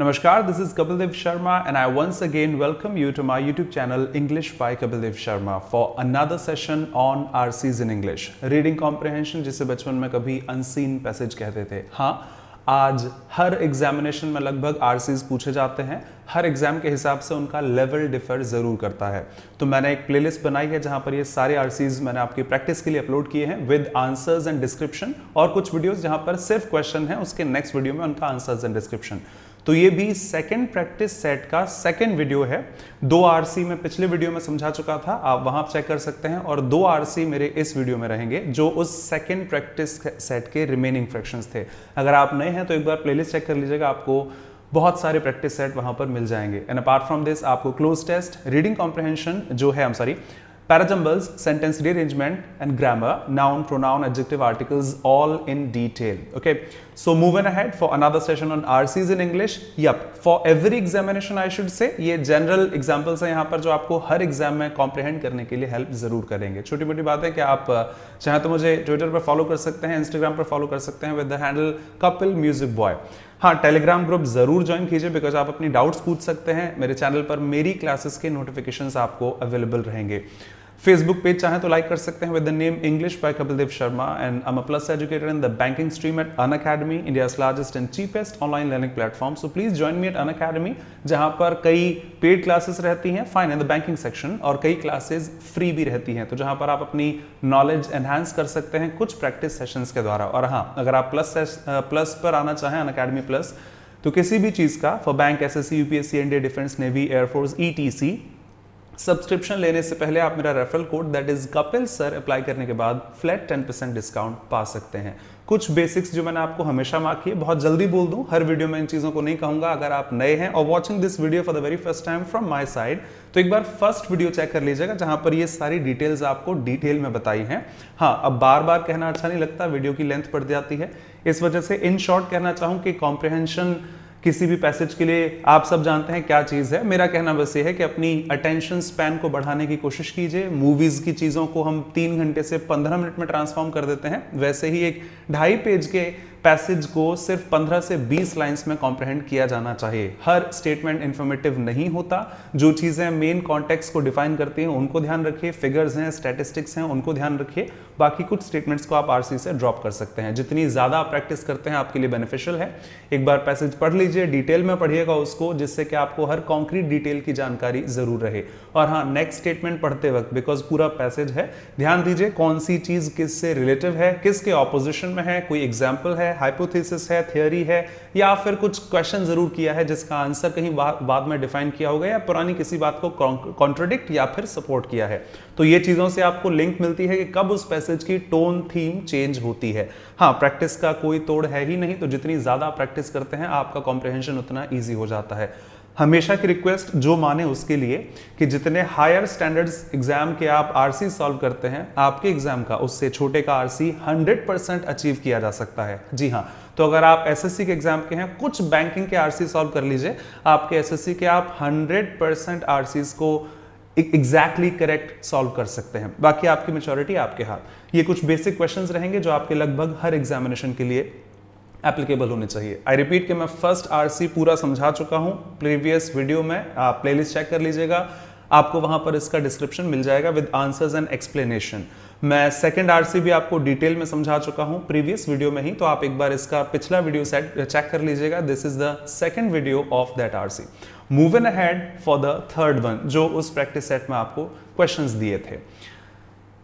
नमस्कार Namaskar, this is Kapildev Sharma and I once again welcome you to my YouTube channel English by Sharma for another session on RCs in English reading comprehension जिसे बचपन में कभी unseen passage कहते थे हाँ आज हर examination में लगभग आर पूछे जाते हैं हर एग्जाम के हिसाब से उनका लेवल डिफर ज़रूर करता है तो मैंने एक प्लेलिस्ट बनाई है जहां पर ये सारे आर मैंने आपकी प्रैक्टिस के लिए अपलोड किए हैं विद आंसर्स एंड डिस्क्रिप्शन और कुछ वीडियोस जहां पर सिर्फ क्वेश्चन है उसके नेक्स्ट वीडियो में उनका आंसर्स एंड डिस्क्रिप्शन तो ये भी सेकंड प्रैक्टिस सेट का सेकंड वीडियो है दो आरसी में पिछले वीडियो में समझा चुका था आप वहां चेक कर सकते हैं और दो आरसी मेरे इस वीडियो में रहेंगे जो उस सेकंड प्रैक्टिस सेट के रिमेनिंग फ्रैक्शंस थे अगर आप नए हैं तो एक बार प्लेलिस्ट चेक कर लीजिएगा आपको बहुत सारे प्रैक्टिस सेट वहां पर मिल जाएंगे एंड अपार्ट फ्रॉम दिस आपको क्लोज टेस्ट रीडिंग कॉम्प्रहेंशन जो है I sorry Parajumbals, sentence rearrangement and grammar, noun, pronoun, adjective, articles, all in detail. Okay, so moving ahead for another session on RCs in English. Yep, for every examination I should say, ये general examples हैं यहाँ पर जो आपको हर exam में comprehend करने के लिए help ज़रूर करेंगे छोटी मोटी बात है कि आप चाहे तो मुझे Twitter पर follow कर सकते हैं Instagram पर follow कर सकते हैं with the handle couple music boy. हाँ टेलीग्राम ग्रुप ज़रूर ज्वाइन कीजिए बिकॉज आप अपनी डाउट्स पूछ सकते हैं मेरे चैनल पर मेरी क्लासेस के नोटिफिकेशंस आपको अवेलेबल रहेंगे फेसबुक पेज चाहें तो लाइक कर सकते हैं with the name English by Kapildev Sharma and I am plus educator in the banking stream at Unacademy India largest and cheapest online learning platform so please join me at Unacademy जहां पर कई paid classes रहती हैं fine in the banking section और कई classes free भी रहती हैं तो जहां पर आप अपनी नॉलेज एनहेंस कर सकते हैं कुछ प्रैक्टिस सेशंस के द्वारा और हाँ अगर आप प्लस प्लस पर आना चाहें अन अकेडमी प्लस तो किसी भी चीज़ का for bank S S C UPSC India defence navy air force E T C subscription लेने से पहले आप मेरा referral code that is Kapil sir apply करने के बाद फ्लैट टेन परसेंट डिस्काउंट पा सकते हैं कुछ बेसिक्स जो मैंने आपको हमेशा मांग किए बहुत जल्दी बोल दूं हर वीडियो में इन चीज़ों को नहीं कहूंगा अगर आप नए हैं और watching this video for the very first time from my side तो एक बार फर्स्ट वीडियो चेक कर लीजिएगा जहां पर ये सारी डिटेल्स आपको डिटेल में बताई हैं हाँ अब बार बार कहना अच्छा नहीं लगता वीडियो की लेंथ बढ़ जाती है इस वजह से इन शॉर्ट कहना चाहूँ कि कॉम्प्रिहेंशन किसी भी पैसेज के लिए आप सब जानते हैं क्या चीज़ है मेरा कहना बस ये है कि अपनी अटेंशन स्पैन को बढ़ाने की कोशिश कीजिए मूवीज़ की चीज़ों को हम तीन घंटे से पंद्रह मिनट में ट्रांसफॉर्म कर देते हैं वैसे ही एक ढाई पेज के पैसेज को सिर्फ 15 से 20 लाइंस में कॉम्प्रहेंड किया जाना चाहिए हर स्टेटमेंट इन्फॉर्मेटिव नहीं होता जो चीज़ें मेन कॉन्टेक्स्ट को डिफाइन करती हैं उनको ध्यान रखिए फिगर्स हैं स्टेटिस्टिक्स हैं उनको ध्यान रखिए बाकी कुछ स्टेटमेंट्स को आप आरसी से ड्रॉप कर सकते हैं जितनी ज़्यादा आप प्रैक्टिस करते हैं आपके लिए बेनिफिशियल है एक बार पैसेज पढ़ लीजिए डिटेल में पढ़िएगा उसको जिससे कि आपको हर कॉन्क्रीट डिटेल की जानकारी ज़रूर रहे और हाँ नेक्स्ट स्टेटमेंट पढ़ते वक्त बिकॉज पूरा पैसेज है ध्यान दीजिए कौन सी चीज़ किससे रिलेटिव है किसके ऑपोजिशन में है कोई एग्जाम्पल है है हाइपोथेसिस है थियोरी है या फिर कुछ क्वेश्चन जरूर किया है जिसका आंसर कहीं बाद में डिफाइन किया होगा या पुरानी किसी बात को कॉन्ट्रोडिक्ट या फिर सपोर्ट किया है तो ये चीज़ों से आपको लिंक मिलती है कि कब उस पैसेज की टोन थीम चेंज होती है हाँ प्रैक्टिस का कोई तोड़ है ही नहीं तो जितनी ज़्यादा प्रैक्टिस करते हैं आपका कॉम्प्रिहेंशन उतना ईजी हो जाता है हमेशा की रिक्वेस्ट जो माने उसके लिए कि जितने हायर स्टैंडर्ड्स एग्जाम के आप आरसी सॉल्व करते हैं आपके एग्जाम का उससे छोटे का आरसी 100 परसेंट अचीव किया जा सकता है जी हाँ तो अगर आप एसएससी के एग्जाम के हैं कुछ बैंकिंग के आरसी सॉल्व कर लीजिए आपके एसएससी के आप 100 परसेंट आरसीज को एग्जैक्टली करेक्ट सॉल्व कर सकते हैं बाकी आपकी मेचोरिटी आपके हाथ ये कुछ बेसिक क्वेश्चन रहेंगे जो आपके लगभग हर एग्जामिनेशन के लिए एप्लीकेबल होने चाहिए आई रिपीट कि मैं फर्स्ट आरसी पूरा समझा चुका हूँ प्रीवियस वीडियो में आप प्लेलिस्ट चेक कर लीजिएगा आपको वहाँ पर इसका डिस्क्रिप्शन मिल जाएगा विद आंसर्स एंड एक्सप्लेनेशन मैं सेकंड आरसी भी आपको डिटेल में समझा चुका हूँ प्रीवियस वीडियो में ही तो आप एक बार इसका पिछला वीडियो सेट चेक कर लीजिएगा this is the second video of that RC move in ahead for the third one जो उस प्रैक्टिस सेट में आपको क्वेश्चंस दिए थे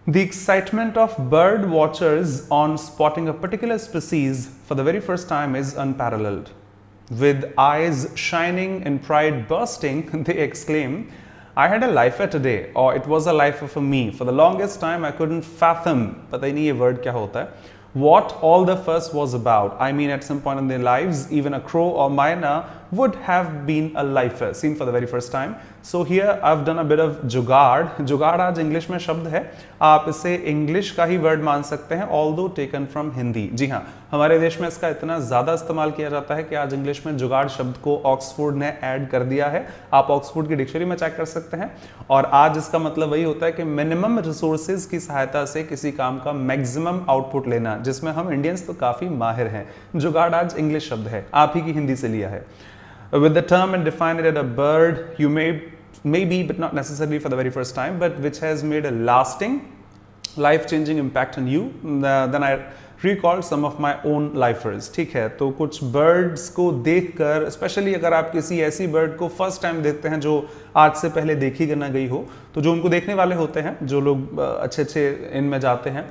The excitement of bird watchers on spotting a particular species for the very first time is unparalleled. With eyes shining and pride bursting, they exclaim, I had a lifer today, or it was a lifer for me. For the longest time, I couldn't fathom, pata nahi ye word kya hota hai, what all the fuss was about. I mean, at some point in their lives, even a crow or myna would have been a lifer seen for the very first time. So here I've done a bit of जुगाड़ जुगाड़ आज English में शब्द है आप इसे English का ही word मान सकते हैं ऑल दो टेकन फ्रॉम हिंदी जी हाँ हमारे देश में इसका इतना ज़्यादा इस्तेमाल किया जाता है कि आज इंग्लिश में जुगाड़ शब्द को ऑक्सफोर्ड ने ऐड कर दिया है आप ऑक्सफोर्ड की डिक्शनरी में चेक कर सकते हैं और आज इसका मतलब वही होता है कि मिनिमम रिसोर्सेज की सहायता से किसी काम का मैक्सिमम आउटपुट लेना जिसमें हम इंडियंस तो काफ़ी माहिर हैं जुगाड़ आज इंग्लिश शब्द है आप ही की हिंदी से लिया है with the term and define it as a bird you may maybe but not necessarily for the very first time but which has made a lasting life changing impact on you mm, uh, then i recall some of my own lifers ठीक है तो कुछ birds को देखकर specially अगर आप किसी ऐसी बर्ड को फर्स्ट टाइम देखते हैं जो आज से पहले देखी ना गई हो तो जो उनको देखने वाले होते हैं जो लोग अच्छे अच्छे इनमें जाते हैं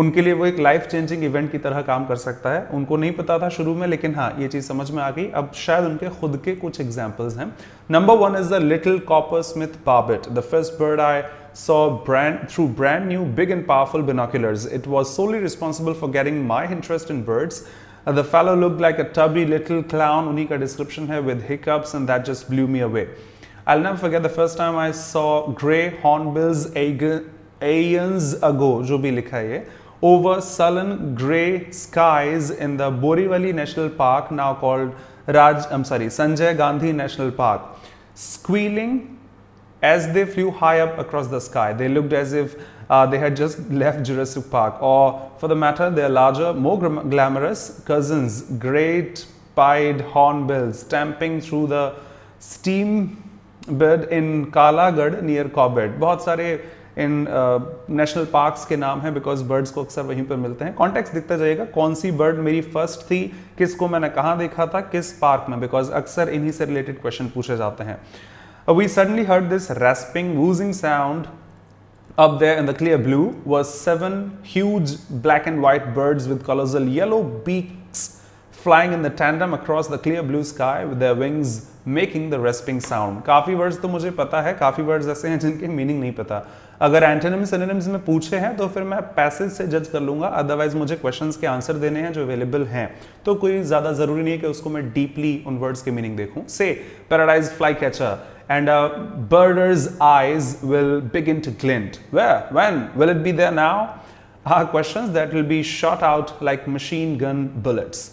उनके लिए वो एक लाइफ चेंजिंग इवेंट की तरह काम कर सकता है उनको नहीं पता था शुरू में लेकिन हाँ ये चीज़ समझ में आ गई अब शायद उनके खुद के कुछ एग्जाम्पल्स हैं number one is the little coppersmith barbet the first bird I saw brand, through brand new big and powerful binoculars. It was solely responsible for getting my interest in birds. Uh, the fellow looked like a tubby little clown, unique description here with hiccups and that just blew me away. I'll never forget the first time I saw grey hornbills aeons ago, जो भी likha है over sullen grey skies in the Borivali National Park, now called Raj, I'm sorry, Sanjay Gandhi National Park. Squealing As they flew high up across the sky, they looked as if uh, they had just left Jurassic Park, or for the matter, their larger, more glamorous cousins, great pied hornbills, stamping through the steam bed in Kalagad near Corbett. bahut sare इन national parks के नाम है because birds को अक्सर वहीं पर मिलते हैं कॉन्टेक्स्ट दिखता जाएगा कौन सी बर्ड मेरी फर्स्ट थी किसको मैंने कहाँ देखा था किस पार्क में बिकॉज अक्सर इन्हीं से रिलेटेड क्वेश्चन पूछे जाते हैं uh, we suddenly heard this rasping, woozing sound up there in the clear blue was seven huge black and white birds with colossal yellow beaks flying in the tandem across the clear blue sky with their wings making the rasping sound काफ़ी words तो मुझे पता है काफ़ी words ऐसे हैं जिनके meaning नहीं पता अगर एंटेनिम सिनेनिम्स में पूछे हैं तो फिर मैं पैसेज से जज कर लूँगा अदरवाइज मुझे क्वेश्चंस के आंसर देने हैं जो अवेलेबल हैं तो कोई ज़्यादा ज़रूरी नहीं है कि उसको मैं डीपली उन वर्ड्स के मीनिंग देखूँ से paradise flycatcher and a uh, birder's eyes will begin to glint. Where? When? Will it be there now? Are questions that will be shot out like machine gun bullets.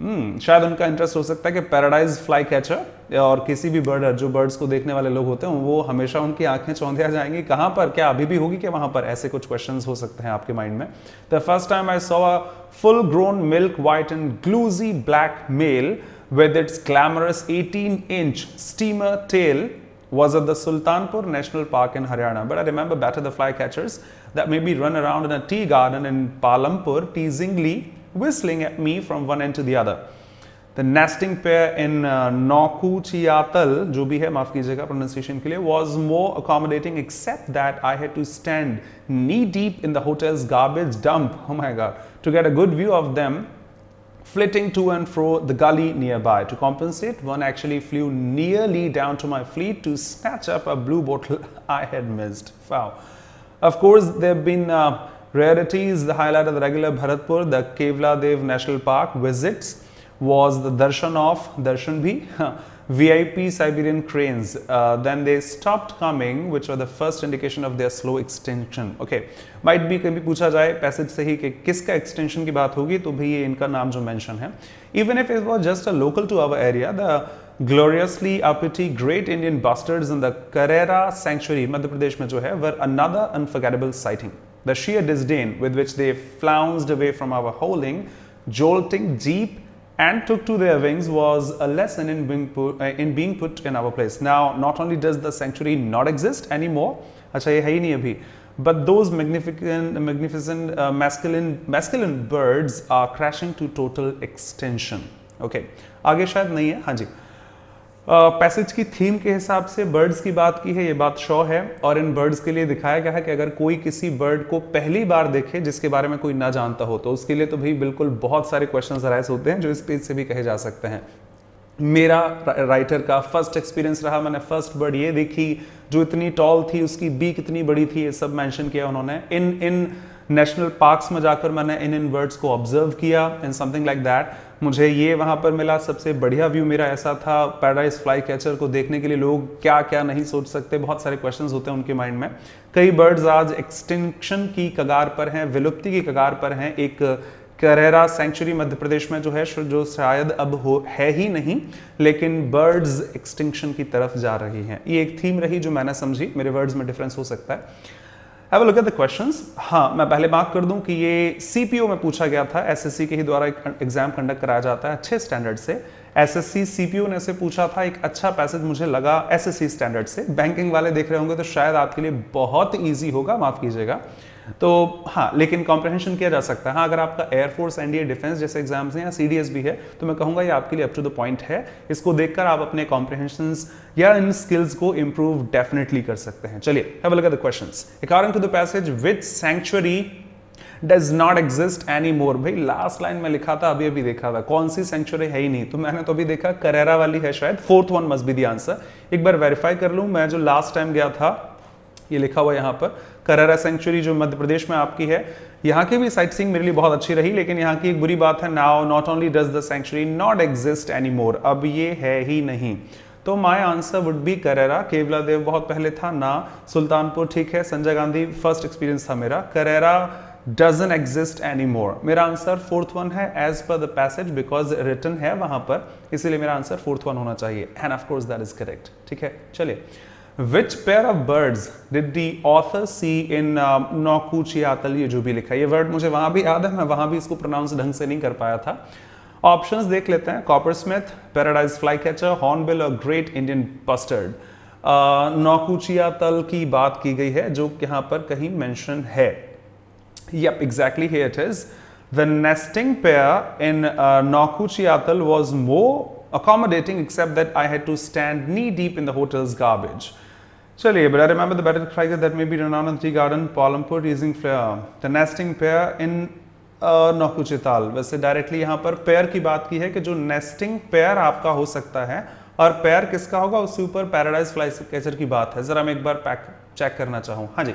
Hmm, शायद उनका interest हो सकता है कि paradise fly catcher और किसी भी border जो बर्ड्स को देखने वाले लोग होते हैं वो हमेशा उनकी आंखें चौंधिया जाएंगी कहाँ पर क्या अभी भी होगी क्या वहां पर ऐसे कुछ क्वेश्चंस हो सकते हैं आपके माइंड में the first time I saw a full grown milk white and glossy black male with its glamorous 18-inch steamer tail was at the Sultanpur National Park in Haryana. But I remember Better the Flycatchers that maybe run around in a tea garden in Palampur teasingly whistling at me from one end to the other. The nesting pair in uh, Chiyatal, Chiatal, जो भी है माफ pronunciation ke liye, was more accommodating except that I had to stand knee deep in the hotel's garbage dump, oh my god, to get a good view of them flitting to and fro the gully nearby. To compensate, one actually flew nearly down to my fleet to snatch up a blue bottle I had missed. Wow. Of course, there have been uh, rarities. The highlight of the regular Bharatpur, the Kevla Dev National Park visits was the darshan of Darshan Bhi. VIP Siberian cranes. Uh, then they stopped coming, which were the first indication of their slow extinction. Okay, might be कभी पूछा जाए passage से ही कि किसका extinction की बात होगी तो भी ये इनका नाम जो mention है. Even if it was just a local to our area, the gloriously uppity great Indian Bustards in the Carrera sanctuary, Madhya Pradesh में जो है, were another unforgettable sighting. The sheer disdain with which they flounced away from our holding, jolting deep and took to their wings was a lesson in being put, uh, in being put in our place. Now, not only does the sanctuary not exist anymore, अच्छा ये है नहीं अभी but those magnificent magnificent uh, masculine masculine birds are crashing to total extinction okay आगे शायद नहीं है हाँ जी पैसेज की थीम के हिसाब से बर्ड्स की बात की है ये बात शो है और इन बर्ड्स के लिए दिखाया गया है कि अगर कोई किसी बर्ड को पहली बार देखे जिसके बारे में कोई ना जानता हो तो उसके लिए तो भाई बिल्कुल बहुत सारे क्वेश्चन अराइज होते हैं जो इस पेज से भी कहे जा सकते हैं मेरा राइटर का फर्स्ट एक्सपीरियंस रहा मैंने फर्स्ट बर्ड ये देखी जो इतनी टॉल थी उसकी बी कितनी बड़ी थी ये सब मेंशन किया उन्होंने इन इन नेशनल पार्क्स में जाकर मैंने इन इन बर्ड्स को ऑब्जर्व किया इन समथिंग लाइक दैट मुझे ये वहाँ पर मिला सबसे बढ़िया व्यू मेरा ऐसा था पैराडाइज फ्लाई कैचर को देखने के लिए लोग क्या क्या नहीं सोच सकते बहुत सारे क्वेश्चंस होते हैं उनके माइंड में कई बर्ड्स आज एक्सटिंक्शन की कगार पर हैं विलुप्ति की कगार पर हैं एक करेरा सेंचुरी मध्य प्रदेश में जो है जो शायद अब हो है ही नहीं लेकिन बर्ड्स एक्सटिंक्शन की तरफ जा रही हैं ये एक थीम रही जो मैंने समझी मेरे वर्ड्स में डिफरेंस हो सकता है have look at the questions हाँ मैं पहले बात कर दूं कि ये सीपीओ में पूछा गया था एसएससी के ही द्वारा एक एग्जाम कंडक्ट कराया जाता है अच्छे स्टैंडर्ड से एसएससी सीपीओ ने से पूछा था एक अच्छा पैसेज मुझे लगा एसएससी स्टैंडर्ड से बैंकिंग वाले देख रहे होंगे तो शायद आपके लिए बहुत ईजी होगा माफ कीजिएगा तो हाँ लेकिन कॉम्प्रहेंशन किया जा सकता है हाँ अगर आपका एयरफोर्स एनडीए डिफेंस जैसे एग्जाम्स हैं या सी भी है तो मैं कहूँगा ये आपके लिए अप टू द पॉइंट है इसको देखकर आप अपने कॉम्प्रहेंशन या इन स्किल्स को इम्प्रूव डेफिनेटली कर सकते हैं चलिए have look the question according to the passage with century does not exist any more भाई लास्ट लाइन में लिखा था अभी अभी देखा था कौन सी सेंचुरी है ही नहीं तो मैंने तो अभी देखा करेरा वाली है शायद fourth one must be the answer एक बार वेरीफाई कर लूँ मैं जो लास्ट टाइम गया था ये लिखा हुआ यहाँ पर करारा सेंचुरी जो मध्य प्रदेश में आपकी है यहाँ की भी साइट सीइंग मेरे लिए बहुत अच्छी रही लेकिन यहाँ की एक बुरी बात है now not only does the century not exist any more अब ये है ही नहीं तो my answer would be Karera Keoladeo बहुत पहले था ना सुल्तानपुर ठीक है संजय गांधी फर्स्ट एक्सपीरियंस था मेरा Karera doesn't exist any more मेरा आंसर फोर्थ वन है as per the passage because written है वहां पर इसीलिए मेरा आंसर फोर्थ वन होना चाहिए and of course that is correct ठीक है चलिए which pair of birds did the author see in Naukuchiatal ये जो भी लिखा ये वर्ड मुझे वहां भी याद है मैं वहां भी इसको प्रोनाउंस ढंग से नहीं कर पाया था ऑप्शंस देख लेते हैं coppersmith paradise flycatcher hornbill और great Indian bustard Naukuchiatal की बात की गई है जो यहां पर कहीं मैंशन है yup exactly here it is the nesting pair in Naukuchiatal was more accommodating except that I had to stand knee deep in the hotel's garbage. चलिए but I remember the battle striker that may be renowned in Tea Garden, Palampur, using flare. The nesting pair Naukuchiatal uh, वैसे directly यहाँ पर pair की बात की है कि जो नेस्टिंग पेयर आपका हो सकता है और पेयर किसका होगा उसके ऊपर पैराडाइज फ्लाई कैचर की बात है जरा मैं एक बार पैक चेक करना चाहूँ हाँ जी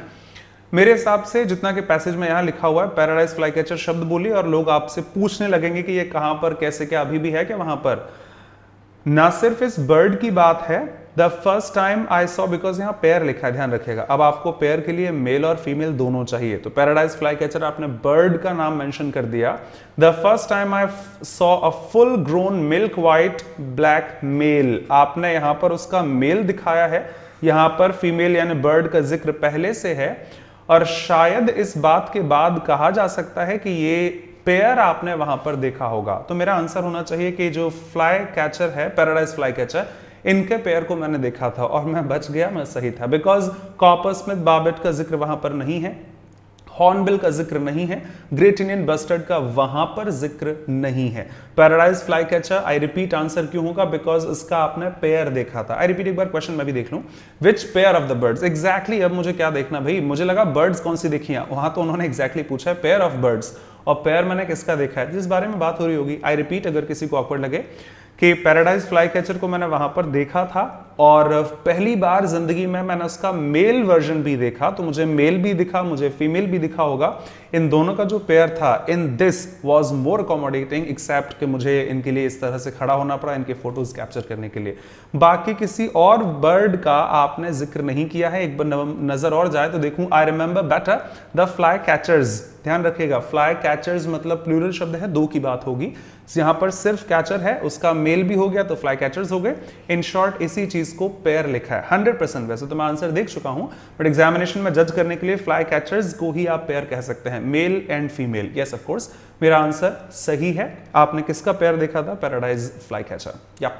मेरे हिसाब से जितना के पैसेज में यहाँ लिखा हुआ है पैराडाइज फ्लाई कैचर शब्द बोली और लोग आपसे पूछने लगेंगे कि ये कहाँ पर कैसे क्या अभी भी है कि वहाँ पर ना सिर्फ इस बर्ड की बात है the first time I saw because यहाँ पेयर लिखा है ध्यान रखिएगा अब आपको पेयर के लिए मेल और फीमेल दोनों चाहिए तो पैराडाइज फ्लाई कैचर आपने बर्ड का नाम मैंशन कर दिया the first time I saw a full grown milk white black male आपने यहाँ पर उसका मेल दिखाया है यहाँ पर फीमेल यानी बर्ड का जिक्र पहले से है और शायद इस बात के बाद कहा जा सकता है कि ये पेयर आपने वहां पर देखा होगा तो मेरा आंसर होना चाहिए कि जो फ्लाई कैचर है पैराडाइज फ्लाई कैचर इनके पेयर को मैंने देखा था और मैं बच गया मैं सही था बिकॉज कॉपर स्मिथ बाबेट का जिक्र वहां पर नहीं है हॉर्नबिल का जिक्र नहीं है ग्रेट इंडियन बस्टर्ड का वहां पर जिक्र नहीं है paradise flycatcher I repeat answer क्यों होगा बिकॉज इसका आपने पेयर देखा था आई रिपीट एक बार क्वेश्चन मैं भी देख लू which pair of the birds exactly अब मुझे क्या देखना भाई मुझे लगा बर्ड्स कौन सी देखी है वहां तो उन्होंने एक्जैक्टली exactly पूछा है पेयर ऑफ बर्ड्स और पेयर मैंने किसका देखा है जिस बारे में बात हो रही होगी आई रिपीट अगर किसी को ऑकवर्ड लगे कि पैराडाइज फ्लाई कैचर को मैंने वहां पर देखा था और पहली बार जिंदगी में मैंने उसका मेल वर्जन भी देखा तो मुझे मेल भी दिखा मुझे फीमेल भी दिखा होगा इन दोनों का जो पेयर था in this was more accommodating except कि मुझे इनके लिए इस तरह से खड़ा होना पड़ा इनके फोटोज कैप्चर करने के लिए बाकी किसी और बर्ड का आपने जिक्र नहीं किया है एक बार नजर और जाए तो देखूं I remember better the flycatchers ध्यान रखिएगा फ्लाई कैचर्स मतलब प्लूरल शब्द है दो की बात होगी so, पर सिर्फ कैचर है उसका मेल भी हो गया तो फ्लाई कैचर्स हो गए इन शॉर्ट इसी चीज को पेयर लिखा है हंड्रेड परसेंट वैसे तो मैं आंसर देख चुका हूं बट एग्जामिनेशन में जज करने के लिए फ्लाई कैचर्स को ही आप पेयर कह सकते हैं male and female yes of course मेरा आंसर सही है आपने किसका पेयर देखा था पैराडाइज फ्लाई कैचर या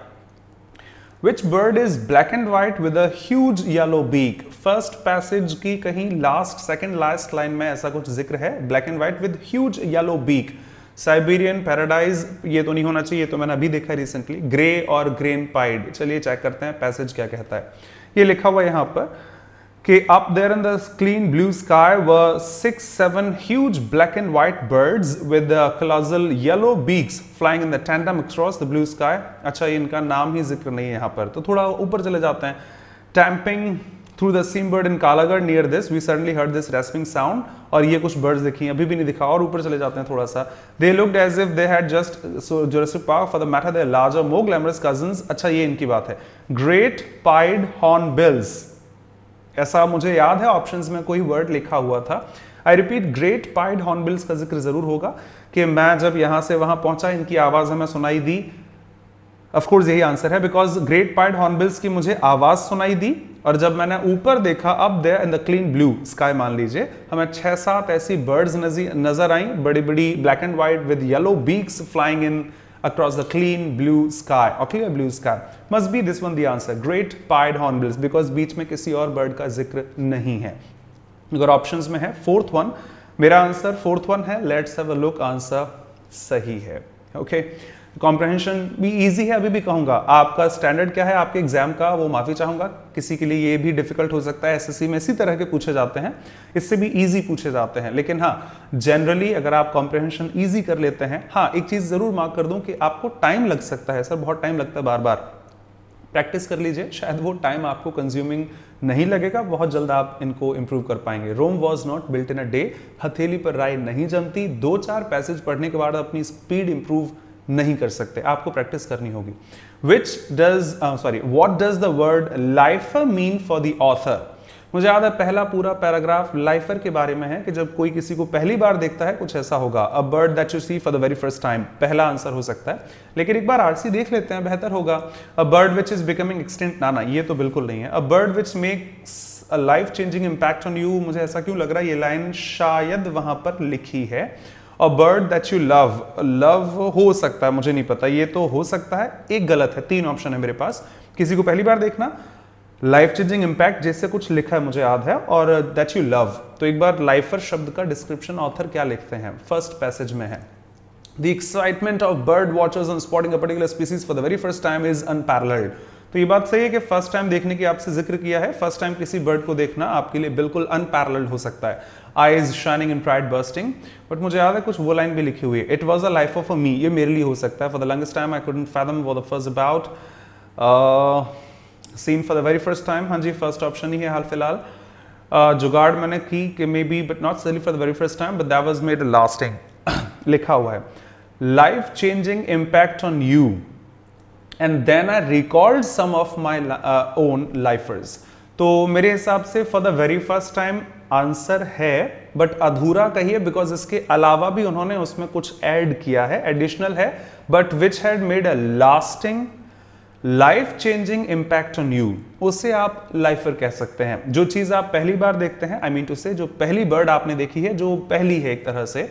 which bird is black and white with a yellow beak first passage की कहीं लास्ट सेकेंड लास्ट लाइन में ऐसा कुछ जिक्र है black and white with huge yellow beak Siberian paradise ये तो नहीं होना चाहिए तो मैंने अभी देखा रिसेंटली ग्रे और ग्रेन पाइड चलिए चेक करते हैं पैसेज क्या कहता है ये लिखा हुआ यहाँ पर कि up there in the clean blue sky व six seven huge black and white birds with colossal yellow beaks flying in the tandem across the blue sky अच्छा इनका नाम ही जिक्र नहीं है यहां पर तो थोड़ा ऊपर चले जाते हैं tramping through the seam bird in Kalagarh near this we suddenly heard this rasping sound और ये कुछ बर्ड्स दिखी अभी भी नहीं दिखा और ऊपर चले जाते हैं थोड़ा सा they looked as if they had just Jurassic Park for the matter large और मो ग्लैमरस कजन अच्छा ये इनकी बात है ग्रेट पाइड हॉर्न बिल्स ऐसा मुझे याद है ऑप्शंस में कोई वर्ड लिखा हुआ था I repeat great pied hornbills का जिक्र जरूर होगा कि मैं जब यहां से वहां पहुंचा इनकी आवाज हमें सुनाई दी ऑफकोर्स यही आंसर है बिकॉज ग्रेट पाइड हॉर्नबिल्स की मुझे आवाज सुनाई दी और जब मैंने ऊपर देखा up there in the clean blue sky मान लीजिए हमें छः सात ऐसी बर्ड्स नज़र आई बड़ी बड़ी black and white with yellow beaks flying in across the clean blue sky or clear blue sky must be this one the answer great pied hornbills because बीच में किसी और bird का जिक्र नहीं है अगर options में है fourth one मेरा answer fourth one है let's have a look answer सही है okay कॉम्प्रहेंशन भी ईजी है अभी भी कहूँगा आपका स्टैंडर्ड क्या है आपके एग्जाम का वो माफ़ी चाहूँगा किसी के लिए ये भी डिफिकल्ट हो सकता है एसएससी में इसी तरह के पूछे जाते हैं इससे भी ईजी पूछे जाते हैं लेकिन हाँ जनरली अगर आप कॉम्प्रहेंशन ईजी कर लेते हैं हाँ एक चीज़ ज़रूर मार्क कर दूँ कि आपको टाइम लग सकता है सर बहुत टाइम लगता है बार बार प्रैक्टिस कर लीजिए शायद वो टाइम आपको कंज्यूमिंग नहीं लगेगा बहुत जल्द आप इनको इम्प्रूव कर पाएंगे Rome was not built in a day हथेली पर राय नहीं जमती दो चार पैसेज पढ़ने के बाद अपनी स्पीड इंप्रूव नहीं कर सकते आपको प्रैक्टिस करनी होगी which does sorry what does the word lifer mean for the author मुझे याद है पहला पूरा पैराग्राफ लाइफर के बारे में है कि जब कोई किसी को पहली बार देखता है कुछ ऐसा होगा a bird that you see for the very first time पहला आंसर हो सकता है लेकिन एक बार आरसी देख लेते हैं बेहतर होगा a bird which is becoming extinct ना ना ये तो बिल्कुल नहीं है a bird which makes a life changing impact on you मुझे ऐसा क्यों लग रहा है ये लाइन शायद वहां पर लिखी है a bird that you love love हो सकता है मुझे नहीं पता ये तो हो सकता है एक गलत है तीन ऑप्शन है मेरे पास किसी को पहली बार देखना लाइफ चेंजिंग इम्पैक्ट जैसे कुछ लिखा है मुझे याद है और दैट यू लव तो एक बार लाइफर शब्द का डिस्क्रिप्शन ऑथर क्या लिखते हैं फर्स्ट पैसेज में है the excitement of bird watchers on spotting a particular species for the very first time is unparalleled तो ये बात सही है कि फर्स्ट टाइम देखने की आपसे जिक्र किया है फर्स्ट टाइम किसी बर्ड को देखना आपके लिए बिल्कुल अनपैरल्ड हो सकता है eyes shining in pride bursting but मुझे याद है कुछ वो लाइन भी लिखी हुई है it was a life of a me ये मेरे लिए हो सकता है for the longest time I couldn't fathom what the first about seen for the very first time हाँ जी फर्स्ट ऑप्शन ही है हाल फिलहाल uh, जुगाड़ मैंने की कि maybe but not solely for the very first time but that was made lasting लिखा हुआ है life changing impact on you and then I record some of my own lifers तो मेरे हिसाब से for the very first time answer है but अधूरा कहिए बिकॉज इसके अलावा भी उन्होंने उसमें कुछ ऐड किया है एडिशनल है but which had made a lasting life changing impact on you उसे आप लाइफर कह सकते हैं जो चीज़ आप पहली बार देखते हैं आई मीन टू से जो पहली बर्ड आपने देखी है जो पहली है एक तरह से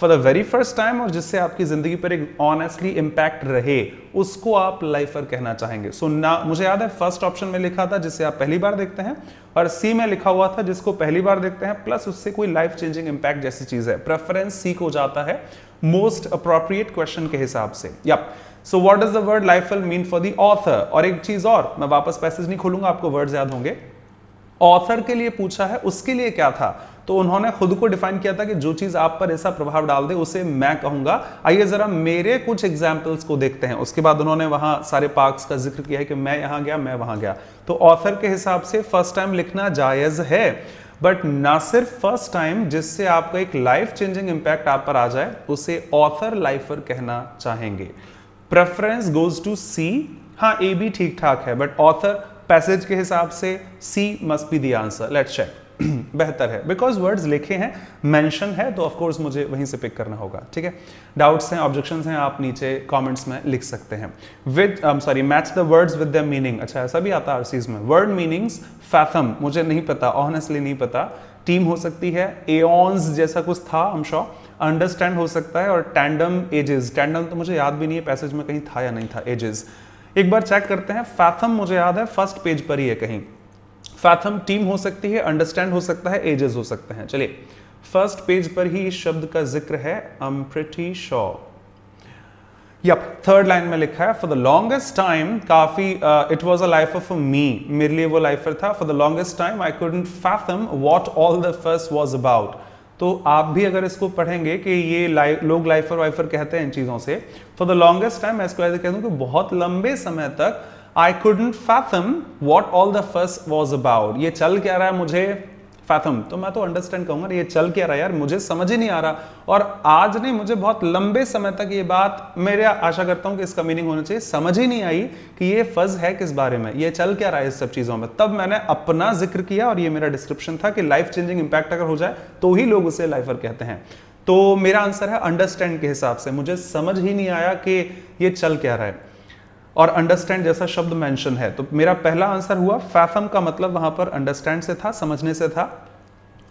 for the very first time और जिससे आपकी ज़िंदगी पर एक ऑनेस्टली इम्पैक्ट रहे उसको आप लाइफर कहना चाहेंगे सो so, ना मुझे याद है फर्स्ट ऑप्शन में लिखा था जिसे आप पहली बार देखते हैं और सी में लिखा हुआ था जिसको पहली बार देखते हैं प्लस उससे कोई लाइफ चेंजिंग इम्पैक्ट जैसी चीज़ है प्रेफरेंस सी को जाता है मोस्ट अप्रोप्रिएट क्वेश्चन के हिसाब से या yeah. So what does the word life will mean for the author और एक चीज और मैं वापस पैसेज नहीं खोलूंगा आपको वर्ड याद होंगे ऑथर के लिए पूछा है उसके लिए क्या था तो उन्होंने खुद को डिफाइन किया था कि जो चीज आप पर ऐसा प्रभाव डाल दे उसे मैं कहूंगा आइए जरा मेरे कुछ एग्जाम्पल्स को देखते हैं उसके बाद उन्होंने वहां सारे पार्क्स का जिक्र किया है कि मैं यहां गया मैं वहां गया तो ऑथर के हिसाब से फर्स्ट टाइम लिखना जायज है बट ना सिर्फ फर्स्ट टाइम जिससे आपका एक लाइफ चेंजिंग इंपैक्ट आप पर आ जाए उसे ऑथर लाइफर कहना चाहेंगे प्रेफरेंस गोज टू सी हाँ ए भी ठीक ठाक है बट ऑथर पैसेज के हिसाब से C must be the answer let's check बेहतर है बिकॉज वर्ड्स लिखे हैं मेंशन है तो ऑफकोर्स मुझे वहीं से पिक करना होगा ठीक है डाउट्स हैं ऑब्जेक्शंस हैं आप नीचे कमेंट्स में लिख सकते हैं with sorry match the words with the meaning अच्छा ऐसा भी आता है आरसीज में वर्ड मीनिंग्स फैथम मुझे नहीं पता ऑनेस्टली नहीं पता टीम हो सकती है एओन्स जैसा कुछ था हम शॉ अंडरस्टैंड हो सकता है और टैंडम एजेस टैंडम तो मुझे याद भी नहीं है पैसेज में कहीं था या नहीं था एजेस एक बार चेक करते हैं फैथम मुझे याद है फर्स्ट पेज पर ही है कहीं फैथम टीम हो सकती है अंडरस्टैंड हो सकता है एजेस हो सकते हैं चलिए फर्स्ट पेज पर ही इस शब्द का जिक्र है अम्प्रिटी शॉ या थर्ड लाइन में लिखा है फॉर द लॉन्गेस्ट टाइम काफी it was a life of me मेरे लिए वो लाइफर था for the longest time I couldn't fathom what all the first was about तो आप भी अगर इसको पढ़ेंगे कि ये लोग लाइफर वाइफर कहते हैं इन चीज़ों से फॉर द लॉन्गेस्ट टाइम मैं इसको ऐसे कह दूँ कि बहुत लंबे समय तक I couldn't fathom what all the first was about ये चल क्या रहा है मुझे फैथम तो मैं तो अंडरस्टैंड कहूंगा ये चल क्या रहा यार मुझे समझ ही नहीं आ रहा और आज ने मुझे बहुत लंबे समय तक ये बात मेरे आशा करता हूं कि इसका मीनिंग होना चाहिए समझ ही नहीं आई कि ये फर्ज है किस बारे में ये चल क्या रहा है इस सब चीज़ों में तब मैंने अपना जिक्र किया और ये मेरा डिस्क्रिप्शन था कि लाइफ चेंजिंग इंपैक्ट अगर हो जाए तो ही लोग उसे लाइफर कहते हैं तो मेरा आंसर है अंडरस्टैंड के हिसाब से मुझे समझ ही नहीं आया कि ये चल क्या रहा है और अंडरस्टैंड जैसा शब्द मेंशन है तो मेरा पहला आंसर हुआ फैफम का मतलब वहां पर अंडरस्टैंड से था समझने से था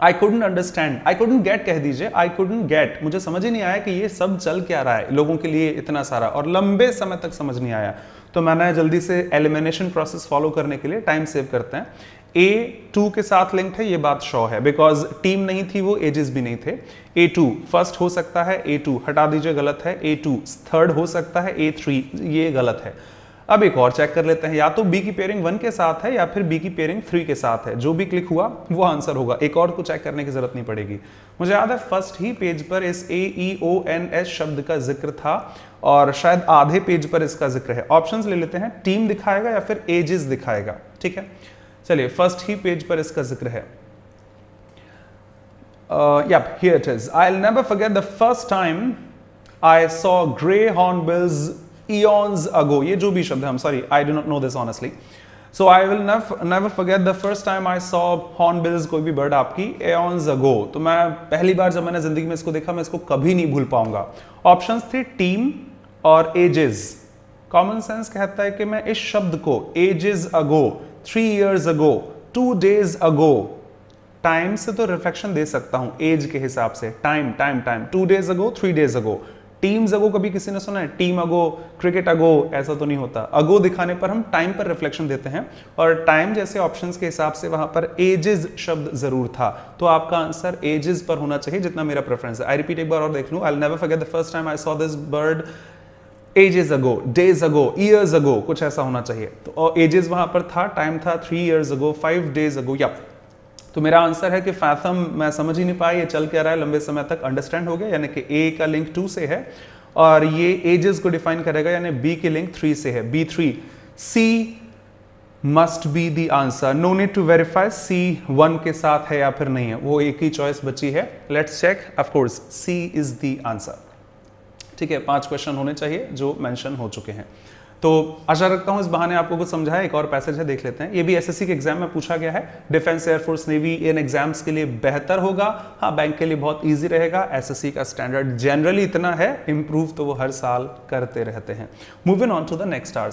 I couldn't understand I couldn't get कह दीजिए आई कुडेंट गेट मुझे समझ ही नहीं आया कि ये सब चल क्या रहा है लोगों के लिए इतना सारा और लंबे समय तक समझ नहीं आया तो मैंने जल्दी से एलिमिनेशन प्रोसेस फॉलो करने के लिए टाइम सेव करते हैं ए टू के साथ लिंक है ये बात शो है बिकॉज टीम नहीं थी वो एजेस भी नहीं थे ए टू फर्स्ट हो सकता है ए टू हटा दीजिए गलत है ए टू थर्ड हो सकता है ए थ्री ये गलत है अब एक और चेक कर लेते हैं या तो बी की पेयरिंग वन के साथ है या फिर बी की पेयरिंग थ्री के साथ है जो भी क्लिक हुआ वो आंसर होगा एक और को चेक करने की जरूरत नहीं पड़ेगी मुझे याद है फर्स्ट ही पेज पर इस ए ई ओ एन एस शब्द का जिक्र था और शायद आधे पेज पर इसका जिक्र है ऑप्शन ले लेते हैं टीम दिखाएगा या फिर एजेस दिखाएगा ठीक है चलिए फर्स्ट ही पेज पर इसका जिक्र है uh, yep, here it is. I'll never forget the first time I saw grey hornbills eons ago. ये जो भी शब्द है, I'm sorry, I do not know this honestly. So I will never forget the first time I saw hornbills कोई भी bird आपकी eons ago. तो मैं पहली बार जब मैंने जिंदगी में इसको देखा मैं इसको कभी नहीं भूल पाऊंगा ऑप्शंस थे टीम और एजेस कॉमन सेंस कहता है कि मैं इस शब्द को ages ago three years ago two days ago time से तो रिफ्लेक्शन दे सकता हूं एज के हिसाब से time time time two days ago three days ago times ago कभी किसी ने सुना है टीम अगो क्रिकेट अगो ऐसा तो नहीं होता अगो दिखाने पर हम टाइम पर रिफ्लेक्शन देते हैं और टाइम जैसे ऑप्शंस के हिसाब से वहां पर एजेस शब्द जरूर था तो आपका आंसर एजेस पर होना चाहिए जितना मेरा प्रेफरेंस है आई रिपीट एक बार और देख लू I never forget the first time I saw this bird ages ago days ago years ago कुछ ऐसा होना चाहिए तो एजेस वहां पर था टाइम था three years ago five days ago या तो मेरा आंसर है कि फैथम मैं समझ ही नहीं पाया ये चल क्या रहा है लंबे समय तक अंडरस्टैंड हो गया यानी कि ए का लिंक टू से है और ये एजेस को डिफाइन करेगा यानी बी की लिंक थ्री से है B three C must be the answer no need to verify C one के साथ है या फिर नहीं है वो एक ही चॉइस बची है let's check of course C is the answer ठीक है पांच क्वेश्चन होने चाहिए जो मैंशन हो चुके हैं तो आशा रखता हूँ इस बहाने आपको कुछ समझाया एक और पैसेज है देख लेते हैं ये भी एसएससी के एग्जाम में पूछा गया है defence air force navy in exams के लिए बेहतर होगा हाँ बैंक के लिए बहुत ईजी रहेगा एसएससी का स्टैंडर्ड जनरली इतना है इम्प्रूव तो वो हर साल करते रहते हैं moving on to the next are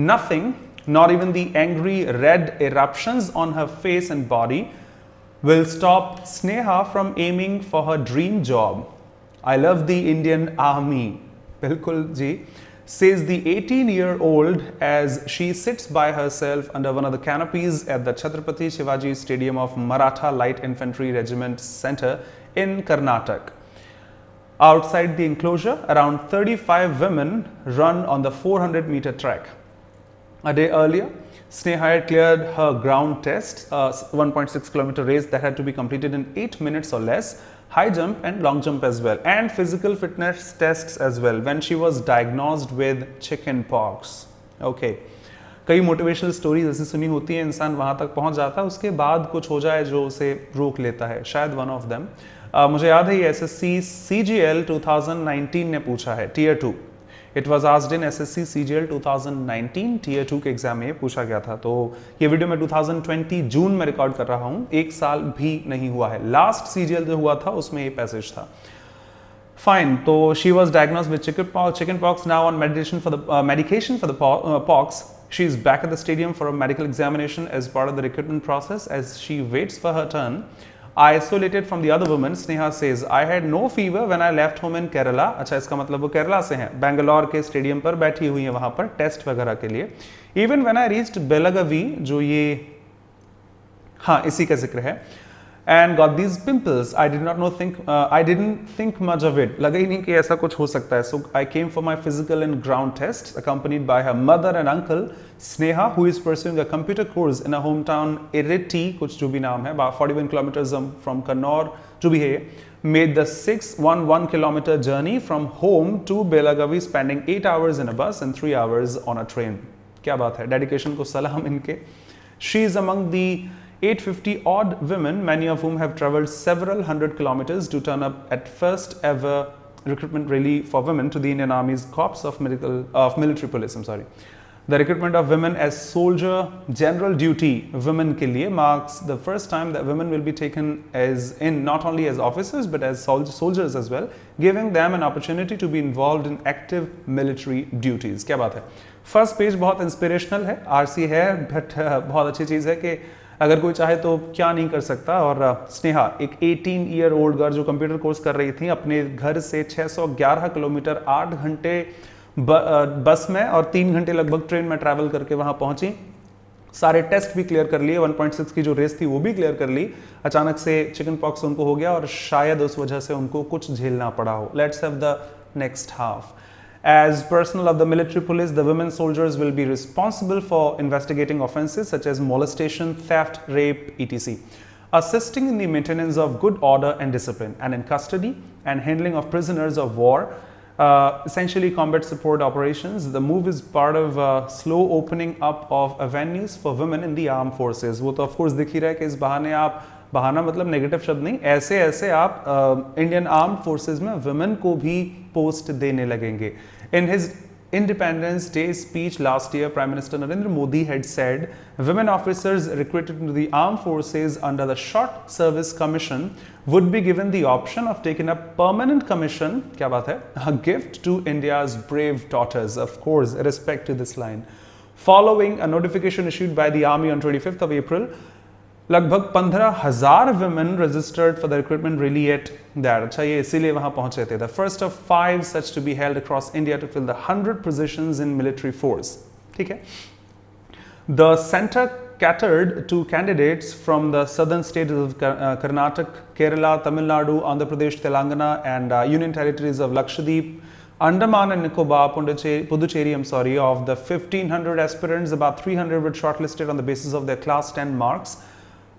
nothing not even the angry red eruptions on her face and body will stop Sneha from aiming for her dream job I love the Indian army बिल्कुल जी says the 18-year-old as she sits by herself under one of the canopies at the Chhatrapati Shivaji Stadium of Maratha Light Infantry Regiment Center in Karnataka. Outside the enclosure, around 35 women run on the 400 meter track. A day earlier, Sneha had cleared her ground test, a 1.6 kilometer race that had to be completed in 8 minutes or less high jump and long jump as well and physical fitness tests as well when she was diagnosed with chicken pox okay कई motivational stories ऐसी सुनी होती है इंसान वहां तक पहुंच जाता है उसके बाद कुछ हो जाए जो उसे रोक लेता है शायद वन ऑफ देम मुझे याद है ये S S C C G L two thousand nineteen ने पूछा है टीयर टू इट वॉज आज in S S C C G L two thousand nineteen T A two के एग्जाम में पूछा गया था तो ये वीडियो मैं टू थाउजेंड ट्वेंटी जून में रिकॉर्ड कर रहा हूँ एक साल भी नहीं हुआ है लास्ट सी जी एल जो हुआ था उसमें ये पैसेज था फाइन तो she was diagnose with chicken chicken pox now on meditation for medication for pox she is back at the stadium for medical examination as part of the recruitment process as she waits for her turn isolated from the other women Sneha says I had no fever when I left home in Kerala अच्छा इसका मतलब वो केरला से हैं बेंगलोर के stadium पर बैठी हुई है वहां पर टेस्ट वगैरह के लिए even when I reached Belagavi जो ये हाँ इसी का जिक्र है and got these pimples. I did not know think uh, I didn't think much of it. So I came for my physical and ground test, accompanied by her mother and uncle, Sneha, who is pursuing a computer course in her hometown Ereti, which is Naam hai, about 41 kilometers um, from Kannur to Bihe, made the 611 kilometer journey from home to Belagavi, spending 8 hours in a bus and 3 hours on a train. Kya baat hai? Dedication ko salam inke. She is among the 850 odd women, many of whom have traveled several hundred kilometers to turn up at first ever recruitment rally for women to the Indian Army's Corps of, medical, of Military Police. I'm sorry. The recruitment of women as soldier general duty women ke liye marks the first time that women will be taken as in not only as officers but as soldiers as well, giving them an opportunity to be involved in active military duties. क्या बात है? First page बहुत inspirational है, RC है, but बहुत अच्छी चीज़ है कि अगर कोई चाहे तो क्या नहीं कर सकता और स्नेहा एक 18 ईयर ओल्ड गर्ल जो कंप्यूटर कोर्स कर रही थी अपने घर से 611 किलोमीटर 8 घंटे बस में और 3 घंटे लगभग ट्रेन में ट्रैवल करके वहां पहुंची सारे टेस्ट भी क्लियर कर लिए 1.6 की जो रेस थी वो भी क्लियर कर ली अचानक से चिकन पॉक्स उनको हो गया और शायद उस वजह से उनको कुछ झेलना पड़ा हो let's have the next half As personnel of the military police, the women soldiers will be responsible for investigating offenses such as molestation, theft, rape, etc. Assisting in the maintenance of good order and discipline and in custody and handling of prisoners of war, uh, essentially combat support operations. The move is part of a slow opening up of avenues for women in the armed forces. What, of course दिख ही is है कि इस बहाने आप बहाना मतलब negative शब्द नहीं ऐसे ऐसे आप इंडियन आर्म फोर्सेज में वुमेन को भी post in his Independence Day speech last year, Prime Minister Narendra Modi had said women officers recruited into the armed forces under the Short Service Commission would be given the option of taking a permanent commission, kya baat hai, a gift to India's brave daughters. Of course, respect to this line. Following a notification issued by the Army on 25th of April, लगभग पंद्रह हजार women registered for the recruitment rally at that अच्छा ये इसीलिए वहां पहुंचे थे the first of five such to be held across India to fill the hundred position in military force ठीक The centre catered to candidates from the southern states of uh, Karnataka, Kerala, Tamil Nadu, Andhra Pradesh, Telangana, and uh, Union Territories of Lakshadweep, Andaman and Nicobar, Puducherry, I'm sorry, of the 1500 aspirants, about 300 were shortlisted on the basis of their class 10 marks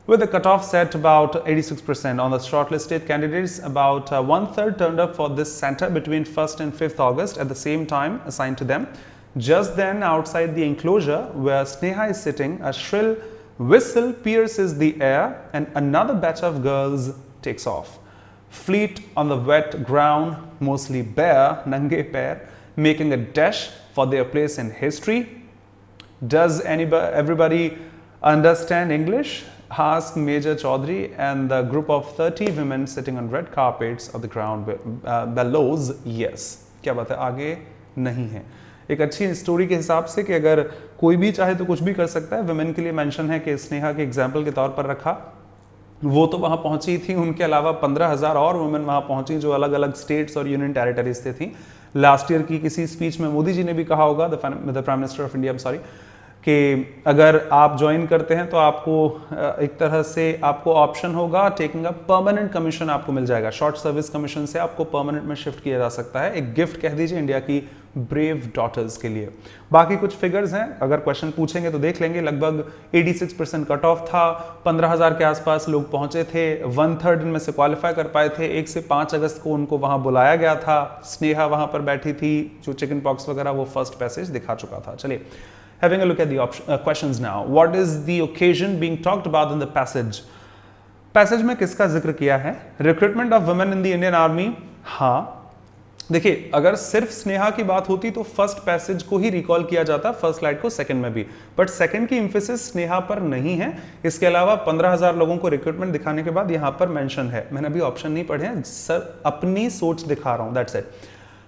with the cutoff set about 86%. On the shortlisted candidates, about uh, one-third turned up for this center between 1st and 5th August at the same time assigned to them. Just then, outside the enclosure where Sneha is sitting, a shrill whistle pierces the air and another batch of girls takes off. Fleet on the wet ground, mostly bare, nange pair, making a dash for their place in history. Does anybody, everybody understand English? asked Major Chaudhary and the group of 30 women sitting on red carpets of the ground uh, bellows yes. क्या बात है आगे नहीं है एक अच्छी story के हिसाब से कि अगर कोई भी चाहे तो कुछ भी कर सकता है वुमेन के लिए मेंशन है कि स्नेहा के एग्जाम्पल के तौर पर रखा वो तो वहां पहुंची थी उनके अलावा पंद्रह हज़ार और वुमेन वहां पहुंची जो अलग अलग स्टेट्स और यूनियन टेरिटरीज से थी लास्ट ईयर की किसी स्पीच में मोदी जी ने भी कहा होगा the prime minister of India sorry कि अगर आप ज्वाइन करते हैं तो आपको एक तरह से आपको ऑप्शन होगा टेकिंग अ परमानेंट कमीशन आपको मिल जाएगा शॉर्ट सर्विस कमीशन से आपको परमानेंट में शिफ्ट किया जा सकता है एक गिफ्ट कह दीजिए इंडिया की ब्रेव डॉटर्स के लिए बाकी कुछ फिगर्स हैं अगर क्वेश्चन पूछेंगे तो देख लेंगे लगभग 86 परसेंट कट ऑफ था 15,000 के आसपास लोग पहुंचे थे वन थर्ड इनमें से क्वालिफाई कर पाए थे एक से पांच अगस्त को उनको वहां बुलाया गया था स्नेहा वहां पर बैठी थी जो चिकन पॉक्स वगैरह वो फर्स्ट पैसेज दिखा चुका था चलिए Having a look at the uh, questions now. What is the occasion being talked about in the passage? Passage में किसका जिक्र किया है recruitment of women in the Indian army हाँ देखिए अगर सिर्फ स्नेहा की बात होती तो फर्स्ट पैसेज को ही रिकॉल किया जाता फर्स्ट लाइट को सेकंड में भी बट सेकंड की इम्फेसिस स्नेहा पर नहीं है इसके अलावा 15,000 लोगों को रिक्रूटमेंट दिखाने के बाद यहां पर मेंशन है मैंने अभी ऑप्शन नहीं पढ़े हैं सर अपनी सोच दिखा रहा हूं दैट्स इट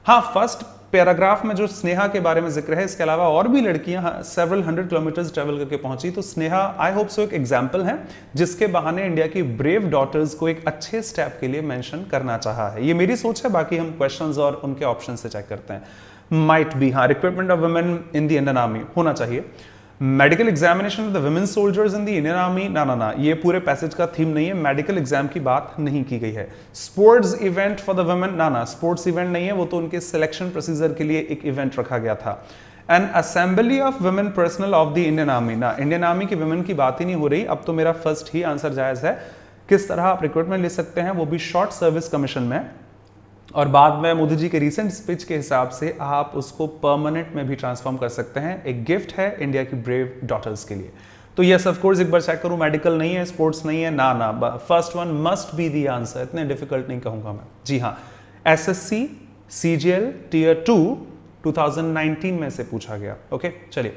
हाँ फर्स्ट पैराग्राफ में जो स्नेहा के बारे में जिक्र है इसके अलावा और भी लड़कियां सेवरल हंड्रेड किलोमीटर्स ट्रेवल करके पहुंची तो स्नेहा आई होप सो एक एग्जाम्पल है जिसके बहाने इंडिया की ब्रेव डॉटर्स को एक अच्छे स्टेप के लिए मेंशन करना चाहा है ये मेरी सोच है बाकी हम क्वेश्चंस और उनके ऑप्शन से चेक करते हैं माइट बी हाँ recruitment of women in the Indian army होना चाहिए medical examination of the women soldiers in the Indian army ना ना ना ये पूरे पैसेज का थीम नहीं है मेडिकल एग्जाम की बात नहीं की गई है sports event for the women ना ना स्पोर्ट्स इवेंट नहीं है वो तो उनके सिलेक्शन प्रोसीजर के लिए एक इवेंट रखा गया था an assembly of women personal of the Indian army ना इंडियन आर्मी की वुमेन की बात ही नहीं हो रही अब तो मेरा फर्स्ट ही आंसर जायज है किस तरह आप रिक्रूटमेंट ले सकते हैं वो भी शॉर्ट सर्विस कमीशन में और बाद में मोदी जी के रिसेंट स्पीच के हिसाब से आप उसको परमानेंट में भी ट्रांसफॉर्म कर सकते हैं एक गिफ्ट है इंडिया की ब्रेव डॉटर्स के लिए तो यस ऑफ कोर्स एक बार चेक करूं मेडिकल नहीं है स्पोर्ट्स नहीं है ना ना first one must be the answer इतने डिफिकल्ट नहीं कहूंगा मैं जी हाँ S S C C G L tier two nineteen में से पूछा गया ओके चलिए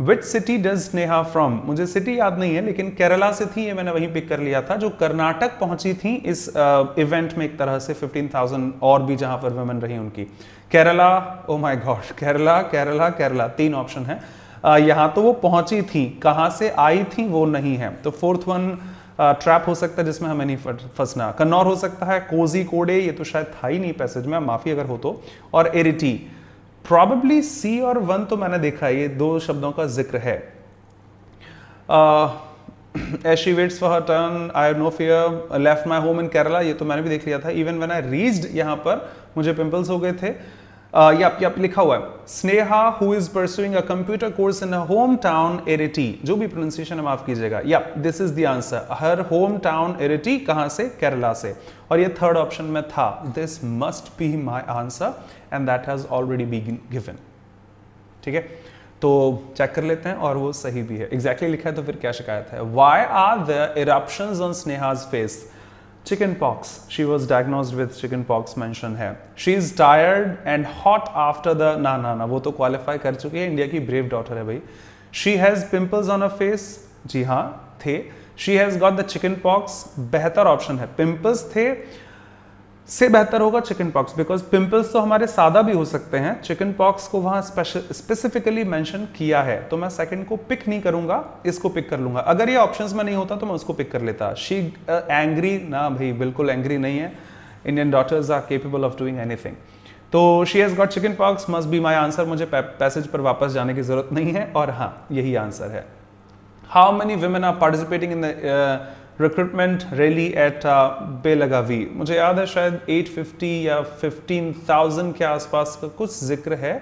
which city does Sneha from मुझे सिटी याद नहीं है लेकिन केरला से थी ये मैंने वहीं पिक कर लिया था जो कर्नाटक पहुंची थी इस इवेंट uh, में एक तरह से 15,000 और भी जहां पर वुमेन रही उनकी Kerala oh my God Kerala Kerala Kerala तीन ऑप्शन है uh, यहां तो वो पहुंची थी कहां से आई थी वो नहीं है तो फोर्थ वन ट्रैप हो सकता है जिसमें हमें नहीं फंसना कन्नौर हो सकता है कोजी कोडे ये तो शायद था ही नहीं पैसेज में माफ़ी अगर हो तो और एरिटी प्रॉबली सी और वन तो मैंने देखा ये दो शब्दों का जिक्र है as she waits for turn I no fear left my home in Kerala ये तो मैंने भी देख लिया था इवन वेन आई रीज यहाँ पर मुझे पिंपल्स हो गए थे ये आपके पे लिखा हुआ है Sneha who is pursuing a computer course in home town एरिटी जो भी प्रोनाउंसिएशन हम आप कीजिएगा या this is the answer her home town एरिटी कहाँ से केरला से और ये थर्ड ऑप्शन में था this must be my answer and that has already be given ठीक है तो चेक कर लेते हैं और वो सही भी है एग्जैक्टली exactly लिखा है तो फिर क्या शिकायत है why are the eruption on Sneha's face chicken pox she was diagnosed with chicken pox mention she is tired and hot after the ना ना ना वो तो क्वालिफाई कर चुकी है इंडिया की ब्रेव डॉटर है भाई she has pimples on a face जी हाँ थे she has got the chicken pox बेहतर ऑप्शन है पिम्पल्स थे से बेहतर होगा चिकन पॉक्स बिकॉज पिंपल्स तो हमारे सादा भी हो सकते हैं चिकन पॉक्स को वहां स्पेसिफिकली मेंशन किया है तो मैं सेकंड को पिक नहीं करूंगा इसको पिक कर लूंगा अगर ये ऑप्शंस में नहीं होता तो मैं उसको पिक कर लेता शी एंग्री uh, ना भाई बिल्कुल एंग्री नहीं है Indian daughters are capable of doing anything तो she has got chicken pox must be my answer मुझे पैसेज पर वापस जाने की ज़रूरत नहीं है और हाँ यही आंसर है how many women are participating in the recruitment rally at Belagavi मुझे याद है शायद 850 या 15,000 के आसपास का कुछ जिक्र है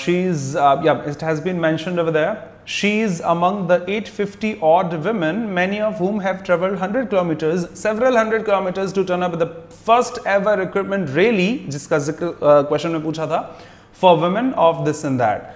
शी इज या it has been mention she is among the 850 fifty odd women many of whom have travelled hundred kilometres several 100 kilometres to turn up the first ever recruitment rally जिसका जिक्र क्वेश्चन uh, में पूछा था for women of this in that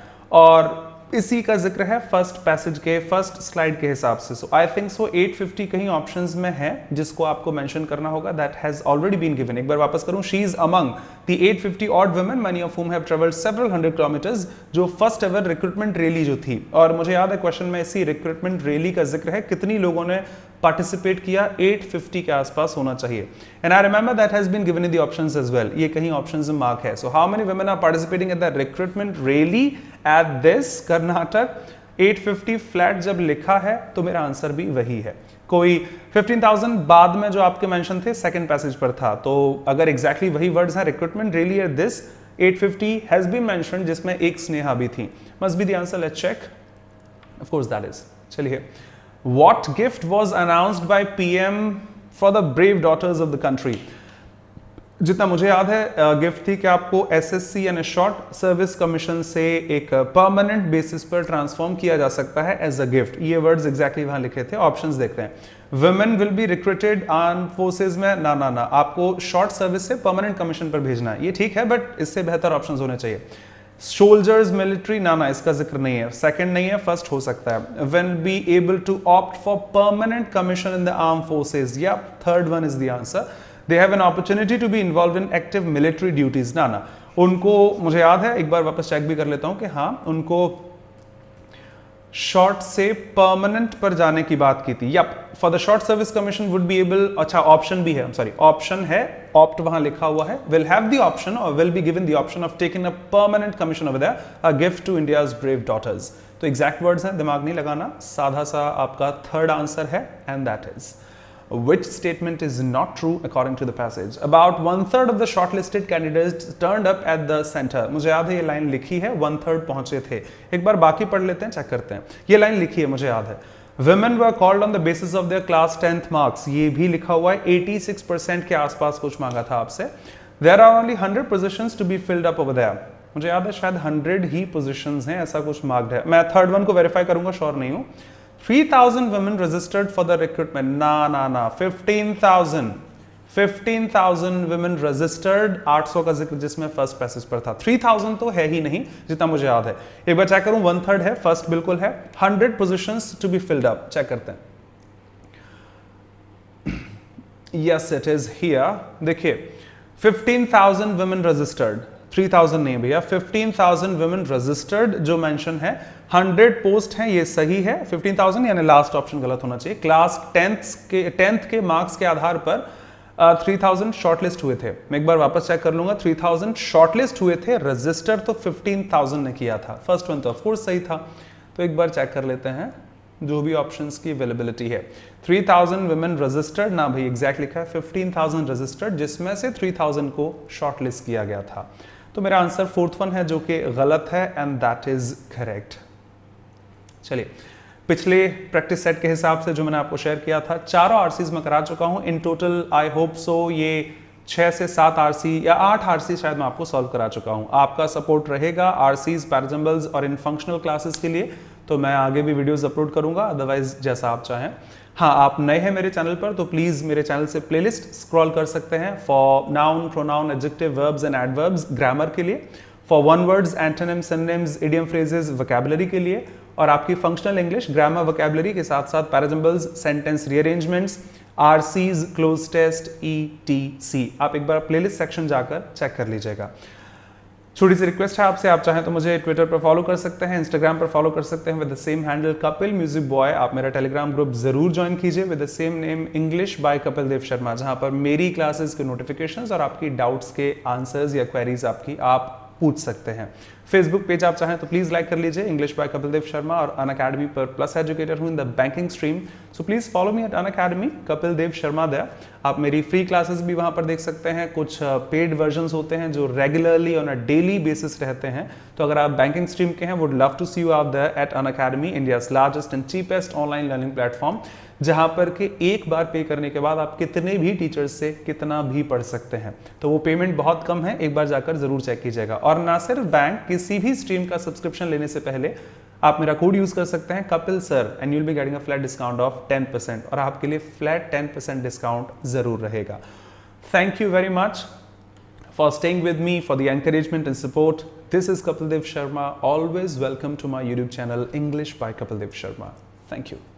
और इसी का जिक्र है फर्स्ट पैसेज के फर्स्ट स्लाइड के हिसाब से सो आई थिंक सो 850 कहीं ऑप्शंस में है जिसको आपको मेंशन करना होगा that has already been given एक बार वापस करूं she is among the 850 fifty odd women many of whom have travelled several hundred kilometres जो फर्स्ट एवर रिक्रूटमेंट रैली जो थी और मुझे याद है क्वेश्चन में इसी रिक्रूटमेंट रैली का जिक्र है कितनी लोगों ने पार्टिसिपेट किया 850 के आसपास होना चाहिए and I remember that has been given in the options as well ये कहीं ऑप्शंस में मार्क है so how many women are participating at the recruitment rally at this Karnataka 850 flat जब लिखा है तो मेरा आंसर भी वही है कोई 15,000 बाद में जो आपके मेंशन थे सेकंड पैसेज पर था तो अगर एग्जैक्टली exactly वही वर्ड्स हैं recruitment rally at this 850 has been mention जिसमें एक स्नेहा भी थी must be the answer let's check of course that is चलिए What gift was announced by PM for the brave daughters of the country? जितना मुझे याद है गिफ्ट थी कि आपको एसएससी यानी शॉर्ट सर्विस कमीशन से एक परमानेंट बेसिस पर ट्रांसफॉर्म किया जा सकता है एज अ गिफ्ट ये वर्ड्स एग्जैक्टली वहां लिखे थे ऑप्शंस देखते हैं women will be recruited arm forces में ना ना ना आपको शॉर्ट सर्विस से परमानेंट कमीशन पर भेजना है ये ठीक है बट इससे बेहतर ऑप्शन होने चाहिए सोल्जर्स मिलिट्री ना ना इसका जिक्र नहीं है सेकंड नहीं है फर्स्ट हो सकता है when be able to opt for permanent commission in the arm forces या third one is the answer they have an opportunity to be involve in active military duties ना ना उनको मुझे याद है एक बार वापस चेक भी कर लेता हूँ कि हाँ उनको शॉर्ट से परमानेंट पर जाने की बात की थी या for the short service commission would be able अच्छा ऑप्शन भी है सॉरी ऑप्शन है ऑप्ट वहां लिखा हुआ है विल हैव दी ऑप्शन और will be given the option of taking a permanent commission of a gift to India's brave daughters तो एग्जैक्ट वर्ड्स हैं दिमाग नहीं लगाना साधा सा आपका थर्ड आंसर है and that is which statement is not true according to the passage about one third of the shortlisted candidates turned up at the centre मुझे याद है ये लाइन लिखी है वन थर्ड पहुंचे थे एक बार बाकी पढ़ लेते हैं चेक करते हैं ये लाइन लिखी है मुझे याद है women were called on the basis of their class tenth marks ये भी लिखा हुआ है 86 परसेंट के आसपास कुछ मांगा था आपसे there are only hundred position to be filled up over there मुझे याद है शायद हंड्रेड ही पोजिशन हैं ऐसा कुछ मार्क्ड है मैं थर्ड वन को वेरीफाई करूंगा श्योर नहीं हूँ 3,000 women registered for the recruitment. ना ना ना 15,000 15,000 women registered 800 का जिक्र जिसमें फर्स्ट पैसेज पर था 3,000 तो है ही नहीं जितना मुझे याद है एक बार चेक करूं वन थर्ड है फर्स्ट बिल्कुल है 100 positions to be filled up check करते हैं यस इट इज हियर देखिए 15,000 women registered थ्री थाउजेंड नहीं भैया फिफ्टीन थाउजेंड वुमेन रजिस्टर्ड जो मेंशन है हंड्रेड पोस्ट हैं ये सही है फिफ्टीन थाउजेंड यानी लास्ट ऑप्शन गलत होना चाहिए क्लास टेंथ के टेंथ के मार्क्स के आधार पर थ्री थाउजेंड शॉर्टलिस्ट हुए थे मैं एक बार वापस चेक कर लूंगा थ्री थाउजेंड शॉर्टलिस्ट हुए थे रजिस्टर तो फिफ्टीन थाउजेंड ने किया था फर्स्ट वन तो ऑफकोर्स सही था तो एक बार चेक कर लेते हैं जो भी ऑप्शन की अवेलेबिलिटी है थ्री थाउजेंड वुमेन रजिस्टर्ड ना भाई एग्जैक्ट लिखा है फिफ्टीन थाउजेंड रजिस्टर्ड जिसमें से थ्री थाउजेंड को शॉर्टलिस्ट किया गया था तो मेरा आंसर फोर्थ वन है जो कि गलत है एंड दैट इज करेक्ट चलिए पिछले प्रैक्टिस सेट के हिसाब से जो मैंने आपको शेयर किया था चारों आरसीज मैं करा चुका हूं in total I hope so ये छह से सात आरसी या आठ आरसी शायद मैं आपको सॉल्व करा चुका हूं आपका सपोर्ट रहेगा आरसीज पैरजम्बल्स और इन फंक्शनल क्लासेस के लिए तो मैं आगे भी वीडियोस अपलोड करूंगा अदरवाइज जैसा आप चाहें हाँ आप नए हैं मेरे चैनल पर तो प्लीज़ मेरे चैनल से प्लेलिस्ट स्क्रॉल कर सकते हैं for noun pronoun adjective verbs and adverbs grammar के लिए for one words antonym synonyms idiom phrases vocabulary के लिए और आपकी फंक्शनल इंग्लिश ग्रामर वकेबलरी के साथ साथ parajumbles sentence rearrangements R Cs cloze test E T C आप एक बार प्लेलिस्ट सेक्शन जाकर चेक कर लीजिएगा छोटी सी रिक्वेस्ट है आपसे आप चाहें तो मुझे ट्विटर पर फॉलो कर सकते हैं इंस्टाग्राम पर फॉलो कर सकते हैं with the same handle Kapil music boy आप मेरा टेलीग्राम ग्रुप जरूर ज्वाइन कीजिए with the same name English by Kapil Dev Sharma जहां पर मेरी क्लासेस के नोटिफिकेशंस और आपकी डाउट्स के आंसर्स या क्वेरीज आपकी आप पूछ सकते हैं फेसबुक पेज आप चाहें तो प्लीज़ लाइक कर लीजिए इंग्लिश बाय कपिल शर्मा और अन अकेडमी पर प्लस एजुकेटर हूं in the banking stream so please follow me at Unacademy Kapil Dev Sharma दया आप मेरी फ्री क्लासेस भी वहां पर देख सकते हैं कुछ पेड वर्जन होते हैं जो regularly on a daily basis रहते हैं तो अगर आप बैंकिंग स्ट्रीम के हैं would love to see you आप the at Unacademy India largest and cheapest online learning platform जहां पर के एक बार पे करने के बाद आप कितने भी टीचर्स से कितना भी पढ़ सकते हैं तो वो पेमेंट बहुत कम है एक बार जाकर ज़रूर चेक कीजिएगा और ना सिर्फ बैंक किसी भी स्ट्रीम का सब्सक्रिप्शन लेने से पहले आप मेरा कोड यूज़ कर सकते हैं Kapil sir and you'll be getting a flat discount of ten percent और आपके लिए फ्लैट टेन परसेंट डिस्काउंट ज़रूर रहेगा thank you very much with me for the encouragement and support this is Kapil Dev Sharma always welcome to my YouTube channel English by Kapil Dev Sharma thank you